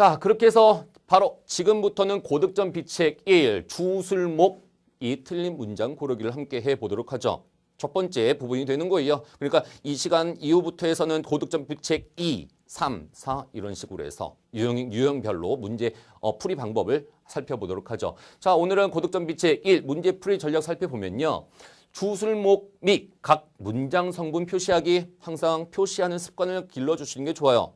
자 그렇게 해서 바로 지금부터는 고득점 비책 1 주술목 이 틀린 문장 고르기를 함께 해보도록 하죠. 첫 번째 부분이 되는 거예요. 그러니까 이 시간 이후부터에서는 고득점 비책 2, 3, 4 이런 식으로 해서 유형, 유형별로 문제 어, 풀이 방법을 살펴보도록 하죠. 자 오늘은 고득점 비책 1 문제 풀이 전략 살펴보면요. 주술목 및 각 문장 성분 표시하기 항상 표시하는 습관을 길러주시는 게 좋아요.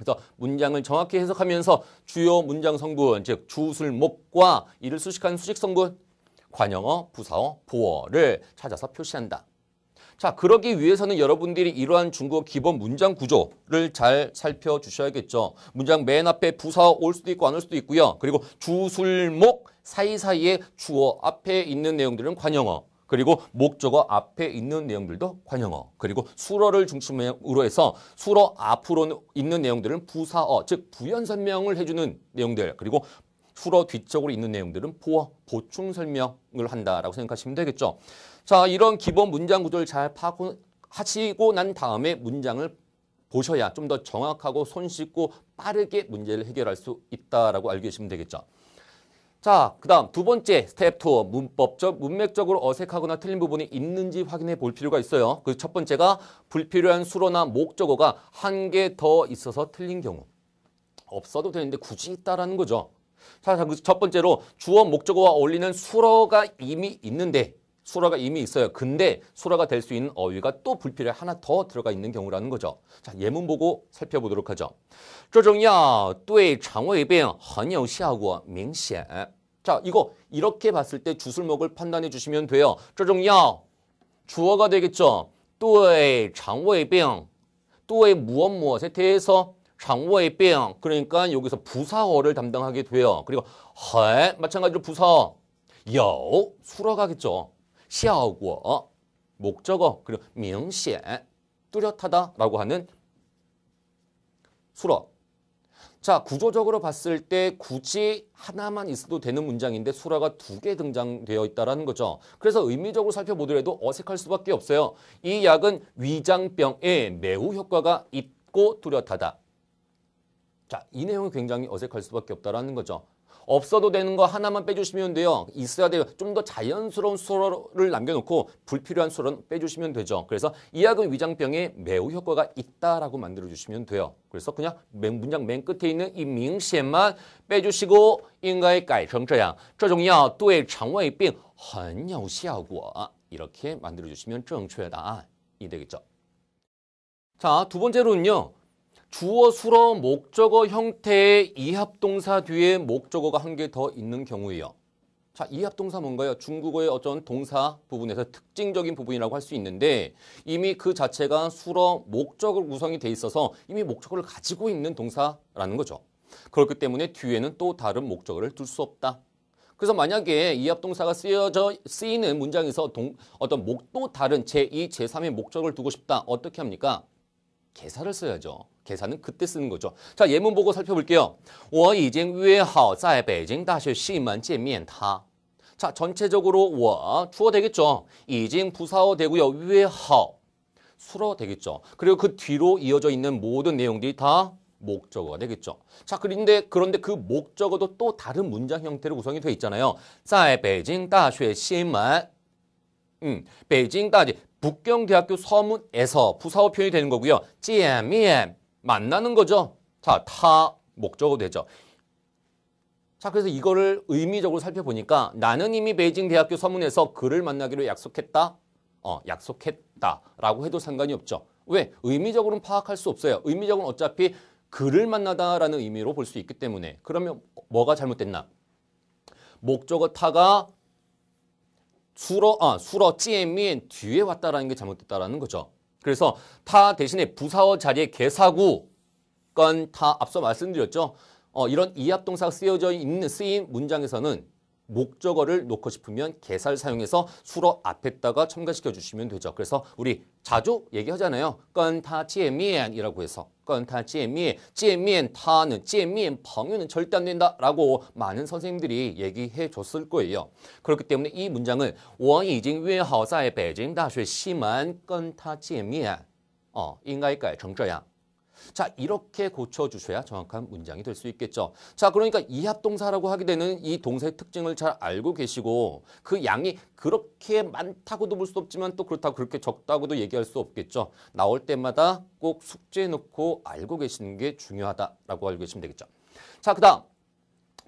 그래서 문장을 정확히 해석하면서 주요 문장 성분, 즉 주술목과 이를 수식한 수식 성분, 관형어, 부사어, 보어를 찾아서 표시한다. 자, 그러기 위해서는 여러분들이 이러한 중국어 기본 문장 구조를 잘 살펴주셔야겠죠. 문장 맨 앞에 부사어 올 수도 있고 안 올 수도 있고요. 그리고 주술목 사이사이에 주어 앞에 있는 내용들은 관형어, 그리고 목적어 앞에 있는 내용들도 관용어 그리고 수로를 중심으로 해서 수로 앞으로 있는 내용들은 부사어 즉 부연 설명을 해주는 내용들 그리고 수로 뒤쪽으로 있는 내용들은 보어 보충 설명을 한다라고 생각하시면 되겠죠. 자 이런 기본 문장 구조를 잘 파악하시고 난 다음에 문장을 보셔야 좀 더 정확하고 손쉽고 빠르게 문제를 해결할 수 있다라고 알고 계시면 되겠죠. 자, 그 다음 두 번째 스텝 투어 문법적, 문맥적으로 어색하거나 틀린 부분이 있는지 확인해 볼 필요가 있어요. 그 첫 번째가 불필요한 수로나 목적어가 한 개 더 있어서 틀린 경우. 없어도 되는데 굳이 있다라는 거죠. 자, 첫 번째로 주어 목적어와 어울리는 수로가 이미 있는데 수라가 이미 있어요. 근데 수라가 될 수 있는 어휘가 또불필요 하나 더 들어가 있는 경우라는 거죠. 자, 예문 보고 살펴보도록 하죠. 这种药对肠胃病很有效果明显. 자, 이거 이렇게 봤을 때 주술목을 판단해 주시면 돼요. 这种药 주어가 되겠죠. 对肠胃病 또의 무엇 무엇에 대해서 장외병 그러니까 여기서 부사어를 담당하게 돼요. 그리고 헐 마찬가지로 부사어 여 수러 가겠죠. 效果, 어? 목적어, 그리고 明显, 뚜렷하다라고 하는 수어. 자, 구조적으로 봤을 때 굳이 하나만 있어도 되는 문장인데 수라가 두 개 등장되어 있다는 거죠. 그래서 의미적으로 살펴보더라도 어색할 수밖에 없어요. 이 약은 위장병에 매우 효과가 있고 뚜렷하다. 자, 이 내용이 굉장히 어색할 수밖에 없다는 거죠. 없어도 되는 거 하나만 빼주시면 돼요. 있어야 돼요. 좀 더 자연스러운 수로를 남겨놓고 불필요한 수로는 빼주시면 되죠. 그래서 이 약은 위장병에 매우 효과가 있다라고 만들어주시면 돼요. 그래서 그냥 문장 맨 끝에 있는 이 명시에만 빼주시고 인가에 깔평저양 저종약 对肠胃病很시하고 이렇게 만들어주시면 정초의 다이 되겠죠. 자, 두 번째로는요. 주어, 수어, 목적어 형태의 이합동사 뒤에 목적어가 한 개 더 있는 경우에요. 자, 이합동사 뭔가요? 중국어의 어떤 동사 부분에서 특징적인 부분이라고 할 수 있는데 이미 그 자체가 수어, 목적어 구성이 돼 있어서 이미 목적어를 가지고 있는 동사라는 거죠. 그렇기 때문에 뒤에는 또 다른 목적어를 둘 수 없다. 그래서 만약에 이합동사가 쓰여져 쓰이는 문장에서 동, 어떤 목또 다른 제2, 제3의 목적을 두고 싶다. 어떻게 합니까? 계산을 써야죠. 계산은 그때 쓰는 거죠. 자, 예문 보고 살펴볼게요. 我已经约好在北京大学西门见面他. 자, 전체적으로 我 주어 되겠죠. 已经 부사어 되고요. 约好 수로 되겠죠. 그리고 그 뒤로 이어져 있는 모든 내용들이 다 목적어가 되겠죠. 자, 그런데 그런데 그 목적어도 또 다른 문장 형태로 구성이 되어 있잖아요. 在北京大学西门 음, 베이징 따지 북경대학교 서문에서 부사어 표현이 되는 거고요. 찌엠엠 만나는 거죠. 자, 타 목적어 되죠. 자, 그래서 이거를 의미적으로 살펴보니까 나는 이미 베이징 대학교 서문에서 그를 만나기로 약속했다. 어, 약속했다라고 해도 상관이 없죠. 왜? 의미적으로는 파악할 수 없어요. 의미적으로는 어차피 그를 만나다라는 의미로 볼 수 있기 때문에 그러면 뭐가 잘못됐나? 목적어 타가 수러 아 수러 찌엠미엔 뒤에 왔다라는 게 잘못됐다라는 거죠. 그래서 타 대신에 부사어 자리에 개사구 건 다 앞서 말씀드렸죠. 어, 이런 이합동사가 쓰여져 있는 쓰인 문장에서는 목적어를 놓고 싶으면 개사를 사용해서 수로 앞에다가 첨가시켜 주시면 되죠. 그래서 우리 자주 얘기하잖아요. 건타 지미엔이라고 해서 건타 지미엔, 지미엔 타는 지미엔 방유는 절대 안 된다라고 많은 선생님들이 얘기해 줬을 거예요. 그렇기 때문에 이 문장은 我已经约好在北京大学西门跟他见面. 어, 应该改成这样。 자, 이렇게 고쳐주셔야 정확한 문장이 될 수 있겠죠. 자, 그러니까 이합동사라고 하게 되는 이 동사의 특징을 잘 알고 계시고 그 양이 그렇게 많다고도 볼 수 없지만 또 그렇다고 그렇게 적다고도 얘기할 수 없겠죠. 나올 때마다 꼭 숙제해놓고 알고 계시는 게 중요하다라고 알고 계시면 되겠죠. 자, 그 다음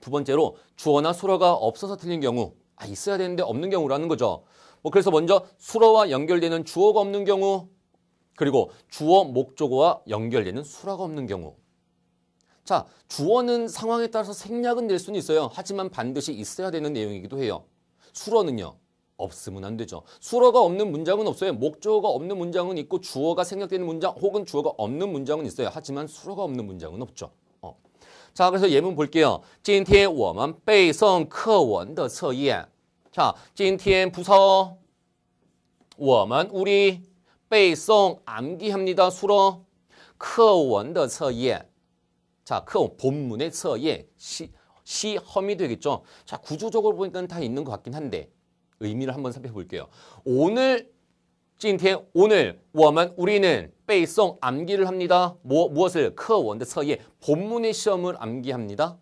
두 번째로 주어나 수어가 없어서 틀린 경우 아, 있어야 되는데 없는 경우라는 거죠. 뭐 그래서 먼저 수어와 연결되는 주어가 없는 경우 그리고 주어 목적어와 연결되는 수라가 없는 경우 자 주어는 상황에 따라서 생략은 될 수는 있어요. 하지만 반드시 있어야 되는 내용이기도 해요. 수어는요. 없으면 안 되죠. 수로가 없는 문장은 없어요. 목적어가 없는 문장은 있고 주어가 생략되는 문장 혹은 주어가 없는 문장은 있어요. 하지만 수로가 없는 문장은 없죠. 어. 자 그래서 예문 볼게요. 今天我们背诵课文的测验자今天부서我们 우리 背송 암기합니다. 수로 课文的测验. 자, 课원 본문의测验. 시, 시험이 되겠죠. 자, 구조적으로 보니까 다 있는 것 같긴 한데 의미를 한번 살펴볼게요. 오늘 今天 오늘 我们 우리는 배송 암기를 합니다. 뭐 무엇을 课文的测验 본문의 시험을 암기합니다.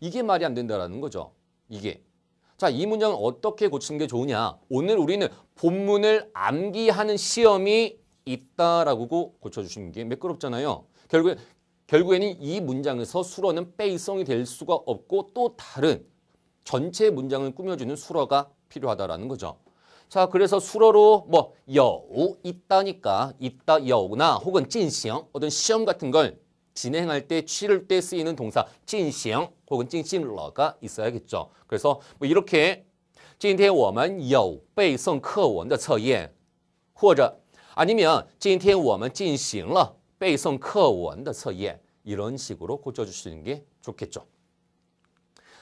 이게 말이 안된다는 거죠. 이게 자, 이 문장은 어떻게 고치는 게 좋으냐. 오늘 우리는 본문을 암기하는 시험이 있다라고 고쳐주시는 게 매끄럽잖아요. 결국에, 결국에는 이 문장에서 수로는 빼이성이 될 수가 없고 또 다른 전체 문장을 꾸며주는 수로가 필요하다라는 거죠. 자, 그래서 수로로 뭐 여우 있다니까 있다 여우나 혹은 찐시험 어떤 시험 같은 걸 진행할 때 치를 때 쓰이는 동사 찐싱 혹은 찐싱러가 있어야겠죠. 그래서 뭐 이렇게 今天我们有背诵课文的测验或者 아니면 今天我们进行了背诵课文的测验 이런 식으로 고쳐주시는 게 좋겠죠.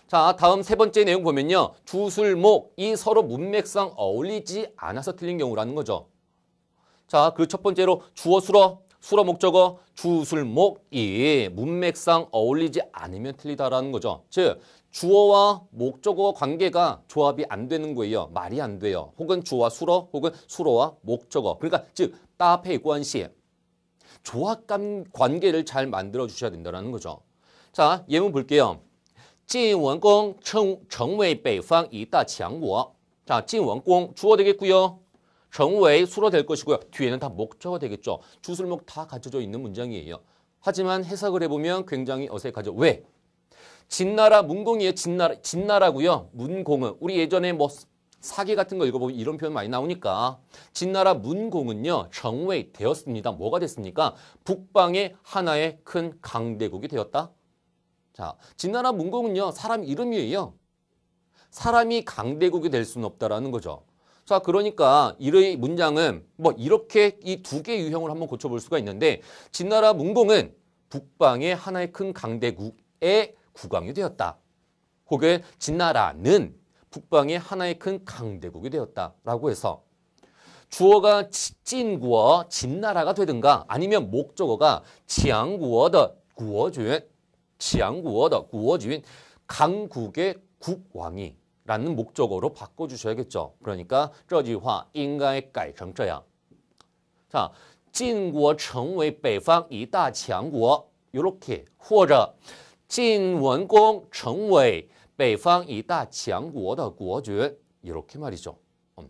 자, 다음 세 번째 내용 보면요. 주술목이 서로 문맥상 어울리지 않아서 틀린 경우라는 거죠. 자, 그 첫 번째로 주어 수어 수로 목적어 주술목이 문맥상 어울리지 않으면 틀리다라는 거죠. 즉 주어와 목적어 관계가 조합이 안 되는 거예요. 말이 안 돼요. 혹은 주어와 수로 혹은 수로와 목적어. 그러니까 즉 따페 관시 조합 관계를 잘 만들어 주셔야 된다는 거죠. 자, 예문 볼게요. 진원공 청, 정웨이 北方一大强国. 자, 진원공 주어 되겠고요. 정우의 수로 될 것이고요. 뒤에는 다 목적어 되겠죠. 주술목 다 갖춰져 있는 문장이에요. 하지만 해석을 해보면 굉장히 어색하죠. 왜? 진나라 문공이에요. 진나라, 진나라고요. 문공은 우리 예전에 뭐 사기 같은 거 읽어보면 이런 표현 많이 나오니까 진나라 문공은요 정웨이 되었습니다. 뭐가 됐습니까? 북방의 하나의 큰 강대국이 되었다. 자, 진나라 문공은요 사람 이름이에요. 사람이 강대국이 될 수는 없다라는 거죠. 자, 그러니까 1의 문장은 뭐 이렇게 이 두 개의 유형을 한번 고쳐볼 수가 있는데 진나라 문공은 북방의 하나의 큰 강대국의 국왕이 되었다. 혹은 진나라는 북방의 하나의 큰 강대국이 되었다라고 해서 주어가 찐구어 진나라가 되든가 아니면 목적어가 지양구어더 구어주인 지양구어더 구어주인 강국의 국왕이 라는 목적어로 바꿔주셔야겠죠. 그러니까 这句话应该改成这样. 자, 晋国成为北方一大强国 이렇게 或者晋文公成为北方一大强国的国君 이렇게 말이죠. 음.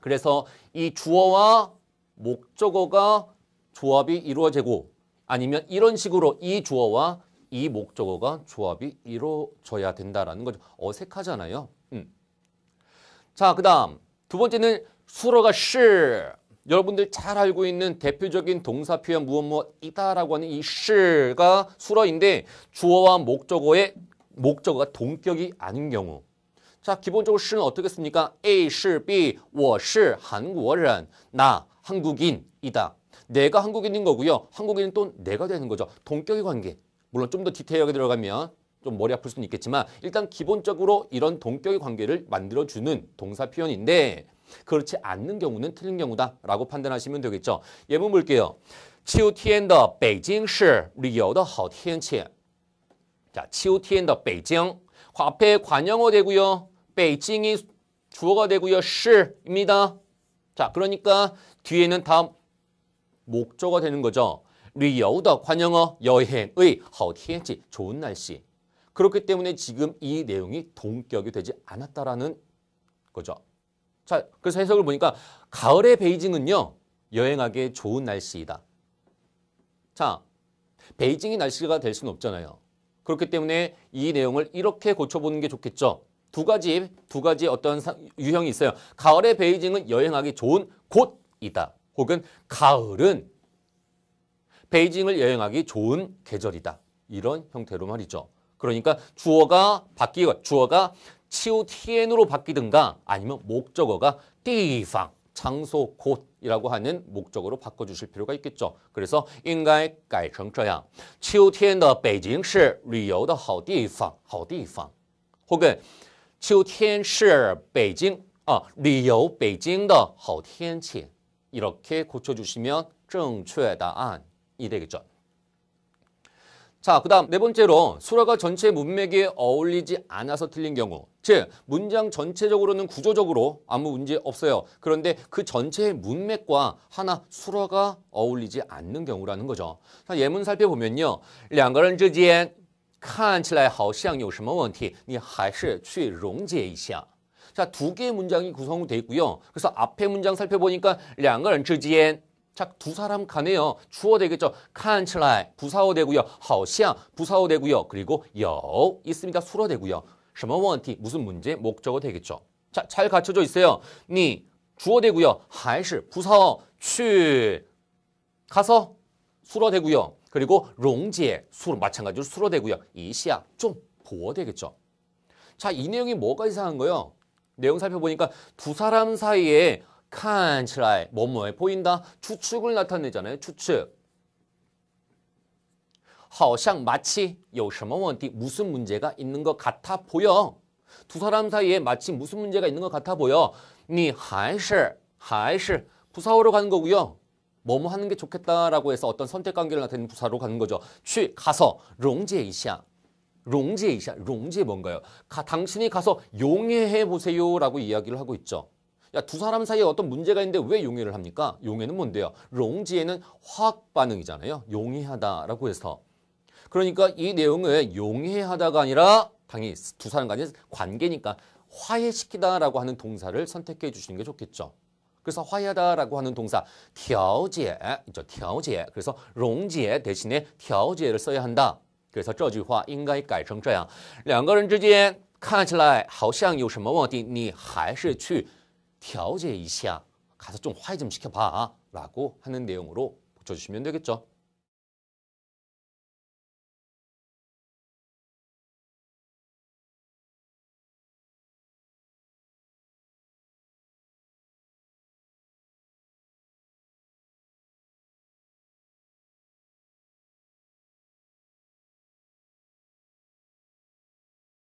그래서 이 주어와 목적어가 조합이 이루어지고 아니면 이런 식으로 이 주어와 이 목적어가 조합이 이루어져야 된다라는 거죠. 어색하잖아요. 음. 자, 그 다음 두 번째는 수로가 시. 여러분들 잘 알고 있는 대표적인 동사 표현 무엇 무엇이다라고 하는 이 시가 수로인데 주어와 목적어의 목적어가 동격이 아닌 경우 자 기본적으로 시는 어떻게 씁니까? A, 시, B, 我是 한국인, 나 한국인이다. 내가 한국인인 거고요. 한국인은 또 내가 되는 거죠. 동격의 관계. 물론 좀 더 디테일하게 들어가면 좀 머리 아플 수는 있겠지만 일단 기본적으로 이런 동격의 관계를 만들어주는 동사 표현인데 그렇지 않는 경우는 틀린 경우다라고 판단하시면 되겠죠. 예문 볼게요. 秋天的北京是旅游的好天气. 자, 秋天的 베이징 화폐 관영어 되고요. 베이징이 주어가 되고요. 是입니다. 자, 그러니까 뒤에는 다음 목조가 되는 거죠. 旅游的 관영어 여행의 好天气 좋은 날씨. 그렇기 때문에 지금 이 내용이 동격이 되지 않았다라는 거죠. 자, 그래서 해석을 보니까 가을의 베이징은요. 여행하기에 좋은 날씨이다. 자, 베이징이 날씨가 될 수는 없잖아요. 그렇기 때문에 이 내용을 이렇게 고쳐보는 게 좋겠죠. 두 가지, 두 가지 어떤 유형이 있어요. 가을의 베이징은 여행하기 좋은 곳이다. 혹은 가을은 베이징을 여행하기 좋은 계절이다. 이런 형태로 말이죠. 그러니까 주어가 바뀌어 주어가 치우티엔으로 바뀌든가 아니면 목적어가 띠방 장소 곳이라고 하는 목적으로 바꿔 주실 필요가 있겠죠. 그래서 인가에 깔成这样 치우티엔的 베이징是 旅游的好地方,好地方. 혹은 치티秋天是北京 아, 旅游北京的好天气. 이렇게 고쳐 주시면 正确 다안 이 되겠죠. 자, 그 다음 네 번째로 수라가 전체 문맥에 어울리지 않아서 틀린 경우 즉 문장 전체적으로는 구조적으로 아무 문제 없어요. 그런데 그 전체의 문맥과 하나 수라가 어울리지 않는 경우라는 거죠. 자, 예문 살펴보면요. 两个人之间看起来好像有什么问题你还是去溶解一下 자, 두 개의 문장이 구성되어 있고요. 그래서 앞에 문장 살펴보니까 两个人之间 자, 두 사람 간에요. 주어 되겠죠. 칸칠라이 부사어 되고요. 허시앙 부사어 되고요. 그리고 여 있습니다. 수로 되고요. 什么问题 무슨 문제 목적어 되겠죠. 자, 잘 갖춰져 있어요. 니 주어 되고요. 하시 부사어 취 가서 수로 되고요. 그리고 롱지에 수 마찬가지로 수로 되고요. 이시야 좀 보어 되겠죠. 자, 이 내용이 뭐가 이상한 거요? 내용 살펴보니까 두 사람 사이에 看起来 뭐뭐에 보인다. 추측을 나타내잖아요. 추측. 好像 마치 有什么问题 무슨 문제가 있는 것 같아 보여. 두 사람 사이에 마치 무슨 문제가 있는 것 같아 보여. 你还是还是 부사어로 가는 거고요. 뭐뭐 뭐 하는 게 좋겠다라고 해서 어떤 선택 관계를 나타내는 부사로 가는 거죠. 취 가서 롱제一下 롱제一下 롱제 뭔가요? 가, 당신이 가서 용해해 보세요라고 이야기를 하고 있죠. 야, 두 사람 사이에 어떤 문제가 있는데 왜 용해를 합니까? 용해는 뭔데요? 롱지에는 화학 반응이잖아요. 용해하다라고 해서. 그러니까 이 내용을 용해하다가 아니라 당연히 두 사람 간의 관계니까 화해시키다라고 하는 동사를 선택해 주시는 게 좋겠죠. 그래서 화해하다라고 하는 동사 调节, 있죠. 调节. 그래서 롱지에 대신에 调节를 써야 한다. 그래서 这句话应该改成这样。两个人之间看起来好像有什么问题，你还是去 调解一下가서 좀 화해 좀 시켜봐 라고 하는 내용으로 붙여주시면 되겠죠.